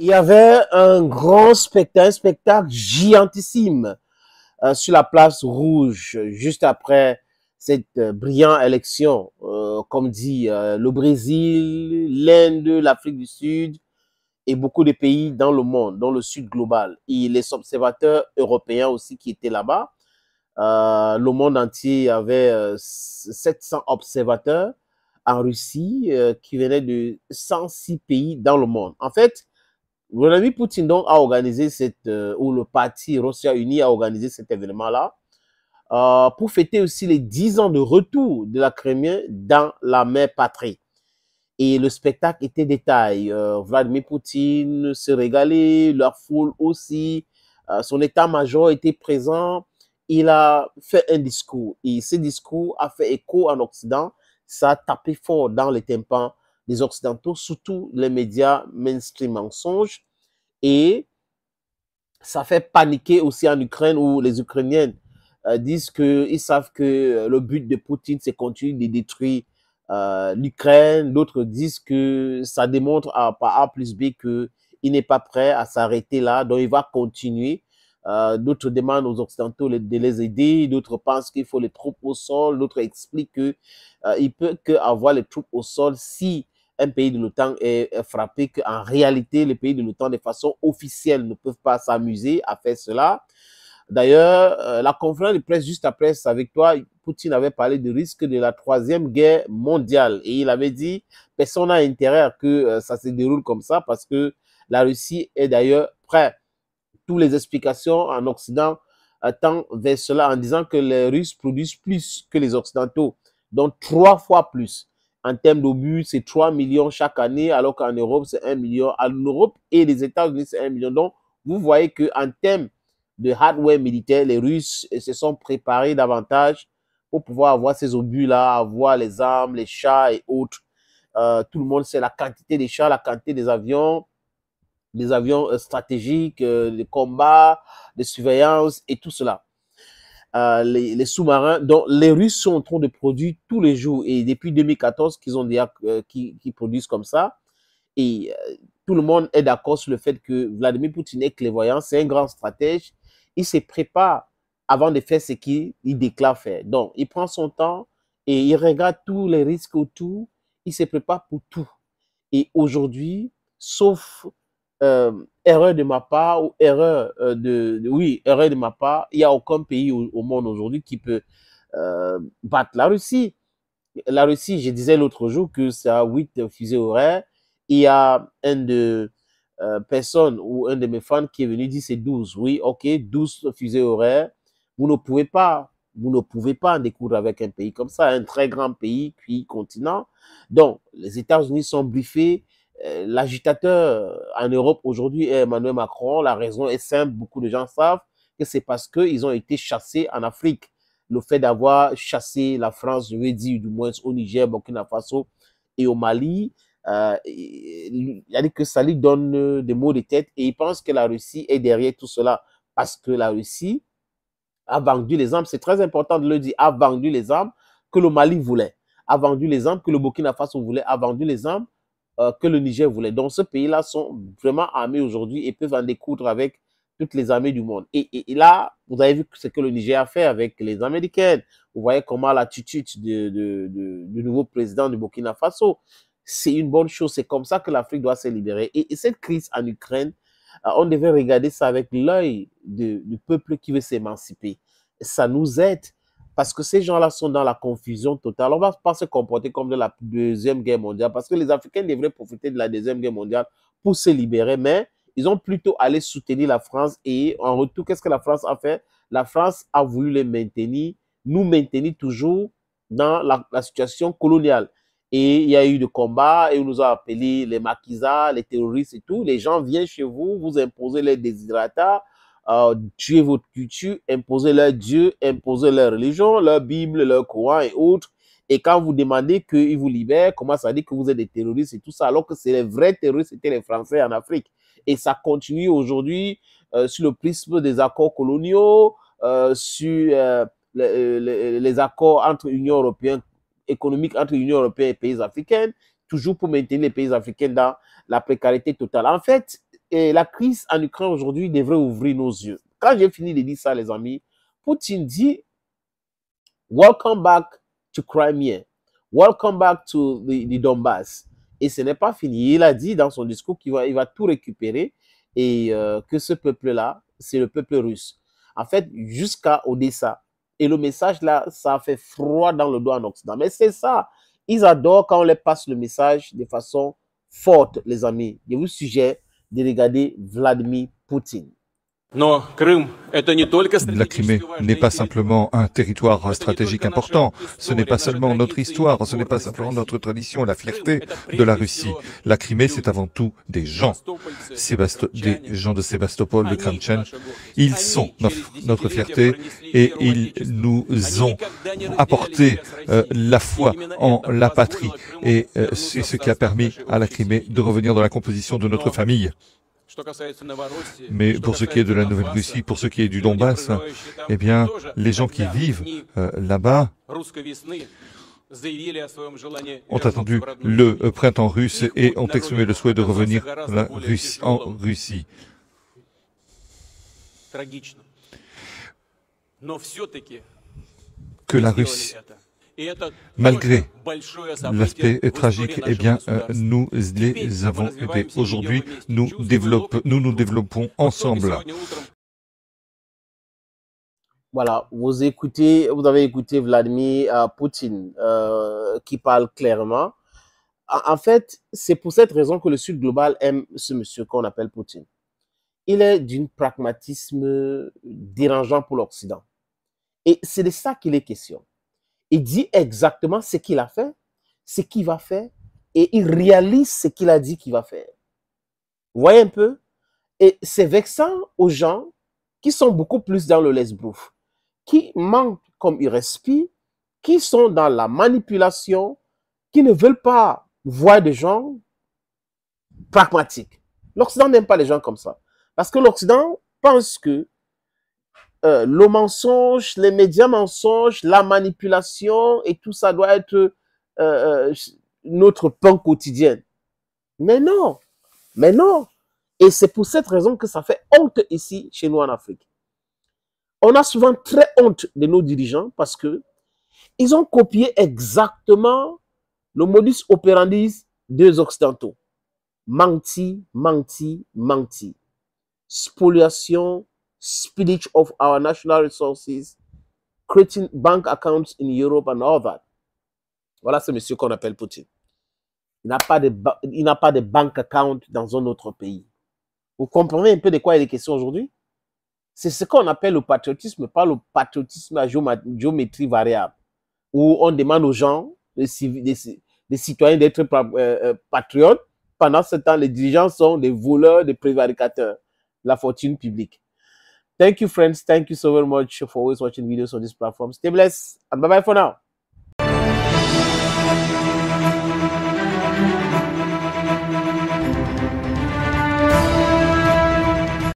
il y avait un grand spectacle, un spectacle gigantissime euh, sur la place rouge, juste après cette euh, brillante élection, euh, comme dit le Brésil, l'Inde, l'Afrique du Sud et beaucoup de pays dans le monde, dans le Sud global. Et les observateurs européens aussi qui étaient là-bas. le monde entier avait 700 observateurs en Russie qui venaient de 106 pays dans le monde. En fait, Vladimir Poutine donc a organisé cette, euh, ou le parti Russia Unie a organisé cet événement-là euh, pour fêter aussi les 10 ans de retour de la Crimée dans la mère patrie. Et le spectacle était détail. Euh, Vladimir Poutine se régalait, la foule aussi. son état-major était présent. Il a fait un discours et ce discours a fait écho en Occident. Ça a tapé fort dans les tympans les Occidentaux, surtout les médias mainstream mensonges. Et ça fait paniquer aussi en Ukraine où les Ukrainiens euh, disent disent qu'ils savent que euh, le but de Poutine, c'est continuer de détruire euh, l'Ukraine. D'autres disent que ça démontre à, par A plus B qu'il n'est pas prêt à s'arrêter là, donc il va continuer. d'autres demandent aux Occidentaux de les aider, d'autres pensent qu'il faut les troupes au sol, d'autres expliquent qu'il il peut que avoir les troupes au sol si un pays de l'OTAN est, est, frappé, qu'en réalité, les pays de l'OTAN, de façon officielle, ne peuvent pas s'amuser à faire cela. D'ailleurs, euh, la conférence de presse juste après sa victoire, Poutine avait parlé du risque de la troisième guerre mondiale et il avait dit personne n'a intérêt à que euh, ça se déroule comme ça parce que la Russie est d'ailleurs prête. Toutes les explications en Occident euh, tendent vers cela en disant que les Russes produisent plus que les Occidentaux, donc trois fois plus. En termes d'obus, c'est 3 millions chaque année, alors qu'en Europe, c'est 1 million. En Europe et les États-Unis, c'est 1 million. Donc, vous voyez qu'en termes de hardware militaire, les Russes se sont préparés davantage pour pouvoir avoir ces obus-là, avoir les armes, les chats et autres. Euh, tout le monde sait la quantité des chats, la quantité des avions, les avions euh, stratégiques, les euh, combats, combat, de surveillance et tout cela. Euh, les, sous-marins dont les Russes sont en train de produire tous les jours. Et depuis 2014, qu'ils ont déjà, euh, qui, produisent comme ça. Et euh, tout le monde est d'accord sur le fait que Vladimir Poutine est clairvoyant, c'est un grand stratège. Il se prépare avant de faire ce qu'il déclare faire. Donc, il prend son temps et il regarde tous les risques autour. Il se prépare pour tout. Et aujourd'hui, sauf euh, erreur de ma part ou erreur euh, de, oui erreur de ma part il n'y a aucun pays au, monde aujourd'hui qui peut euh, battre la Russie la Russie je disais l'autre jour que ça à 8 fusées horaires il y a un de personne ou un de mes fans qui est venu dit c'est 12 oui ok 12 fusées horaires vous ne pouvez pas vous ne pouvez pas en découdre avec un pays comme ça un très grand pays puis continent donc les États-Unis sont buffés euh, l'agitateur euh, en Europe aujourd'hui est euh, Emmanuel Macron. La raison est simple, beaucoup de gens savent que c'est parce qu'ils ont été chassés en Afrique. Le fait d'avoir chassé la France, je veux dire, du moins au Niger, au Burkina Faso et au Mali, il y a dit que ça lui donne des maux de tête et il pense que la Russie est derrière tout cela parce que la Russie a vendu les armes. C'est très important de le dire, a vendu les armes que le Mali voulait, a vendu les armes que le Burkina Faso voulait, a vendu les armes euh, que le Niger voulait. Donc, ce pays-là sont vraiment armés aujourd'hui et peuvent en découdre avec toutes les armées du monde. Et, là, vous avez vu ce que le Niger a fait avec les Américaines. Vous voyez comment l'attitude du nouveau président du Burkina Faso, c'est une bonne chose. C'est comme ça que l'Afrique doit se libérer. Et, et, cette crise en Ukraine, euh, on devait regarder ça avec l'œil du peuple qui veut s'émanciper. Ça nous aide parce que ces gens-là sont dans la confusion totale. On ne va pas se comporter comme de la Deuxième Guerre mondiale. Parce que les Africains devraient profiter de la Deuxième Guerre mondiale pour se libérer. Mais ils ont plutôt allé soutenir la France. Et en retour, qu'est-ce que la France a fait La France a voulu les maintenir, nous maintenir toujours dans la, situation coloniale. Et il y a eu des combats et on nous a appelés les maquisards, les terroristes et tout. Les gens viennent chez vous, vous imposez les déshydratats, euh, tuer votre culture, imposer leur Dieu, imposer leur religion, leur Bible, leur Coran et autres. Et quand vous demandez qu'ils vous libèrent, comment ça dit que vous êtes des terroristes et tout ça, alors que c'est les vrais terroristes, c'était les Français en Afrique. Et ça continue aujourd'hui euh, sur le prisme des accords coloniaux, euh, sur les, accords entre Union européenne, économique entre Union européenne et pays africains, toujours pour maintenir les pays africains dans la précarité totale. En fait, et la crise en Ukraine aujourd'hui devrait ouvrir nos yeux. Quand j'ai fini de dire ça, les amis, Poutine dit Welcome back to Crimea. Welcome back to the, Donbass. Et ce n'est pas fini. Il a dit dans son discours qu'il va, il va tout récupérer et euh, que ce peuple-là, c'est le peuple russe. En fait, jusqu'à Odessa. Et le message là, ça fait froid dans le dos en Occident. Mais c'est ça. Ils adorent quand on leur passe le message de façon forte, les amis. Je vous suggère de regarder Vladimir Poutine. La Crimée n'est pas simplement un territoire stratégique important, ce n'est pas seulement notre histoire, ce n'est pas simplement notre tradition, la fierté de la Russie. La Crimée, c'est avant tout des gens, des gens de Sébastopol, de Kramtchen. Ils sont notre fierté et ils nous ont apporté euh, la foi en la patrie. Et euh, c'est ce qui a permis à la Crimée de revenir dans la composition de notre famille. Mais pour ce qui est de la Nouvelle-Russie, pour ce qui est du Donbass, eh bien, les gens qui vivent э, là-bas ont attendu le printemps russe et ont exprimé le souhait de revenir en Russie. Que la Russie Malgré l'aspect tragique, eh bien, euh, nous les avons aidés. Aujourd'hui, nous, nous nous développons ensemble. Voilà, vous écoutez, vous avez écouté Vladimir euh, Poutine euh, qui parle clairement. En, en fait, c'est pour cette raison que le Sud global aime ce monsieur qu'on appelle Poutine. Il est d'un pragmatisme dérangeant pour l'Occident. Et c'est de ça qu'il est question. Il dit exactement ce qu'il a fait, ce qu'il va faire, et il réalise ce qu'il a dit qu'il va faire. Vous voyez un peu Et c'est vexant aux gens qui sont beaucoup plus dans le l'esbrouf, qui manquent comme ils respirent, qui sont dans la manipulation, qui ne veulent pas voir des gens pragmatiques. L'Occident n'aime pas les gens comme ça. Parce que l'Occident pense que euh, le mensonge, les médias mensonges, la manipulation et tout ça doit être euh, euh, notre pain quotidien. Mais non, mais non. Et c'est pour cette raison que ça fait honte ici, chez nous en Afrique. On a souvent très honte de nos dirigeants parce que ils ont copié exactement le modus operandi des Occidentaux. Menti, menti, menti. Spoliation, spillage of our national resources, creating bank accounts in Europe and all that. Voilà ce monsieur qu'on appelle Poutine. Il n'a pas, de, il pas de bank account dans un autre pays. Vous comprenez un peu de quoi il est question aujourd'hui C'est ce qu'on appelle le patriotisme, pas le patriotisme à géométrie variable, où on demande aux gens, les, citoyens, d'être euh, euh, patriotes. Pendant ce temps, les dirigeants sont des voleurs, des prévaricateurs la fortune publique. Thank you, friends. Thank you so very much for always watching videos on this platform. Stay blessed and bye bye for now.